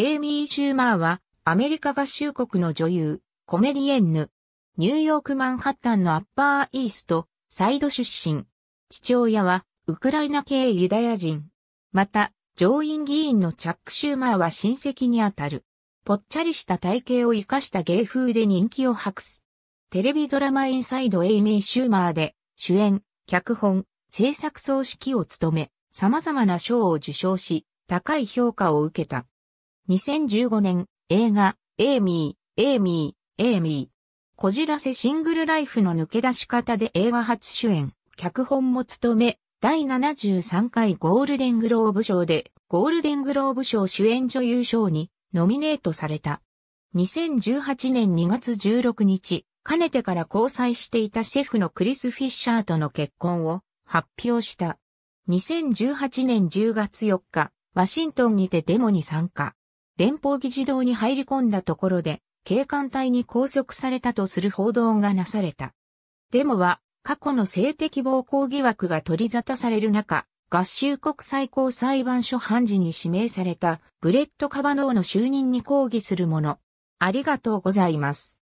エイミー・シューマーは、アメリカ合衆国の女優、コメディエンヌ。ニューヨークマンハッタンのアッパーイースト、サイド出身。父親は、ウクライナ系ユダヤ人。また、上院議員のチャック・シューマーは親戚にあたる。ぽっちゃりした体型を生かした芸風で人気を博す。テレビドラマインサイド・エイミー・シューマーで、主演、脚本、制作総指揮を務め、様々な賞を受賞し、高い評価を受けた。2015年、映画、エイミー、エイミー、エイミー。こじらせシングルライフの抜け出し方で映画初主演、脚本も務め、第73回ゴールデングローブ賞で、ゴールデングローブ賞主演女優賞にノミネートされた。2018年2月16日、かねてから交際していたシェフのクリス・フィッシャーとの結婚を発表した。2018年10月4日、ワシントンにてデモに参加。連邦議事堂に入り込んだところで、警官隊に拘束されたとする報道がなされた。デモは、過去の性的暴行疑惑が取り沙汰される中、合衆国最高裁判所判事に指名されたブレット・カバノーの就任に抗議するもの。ありがとうございます。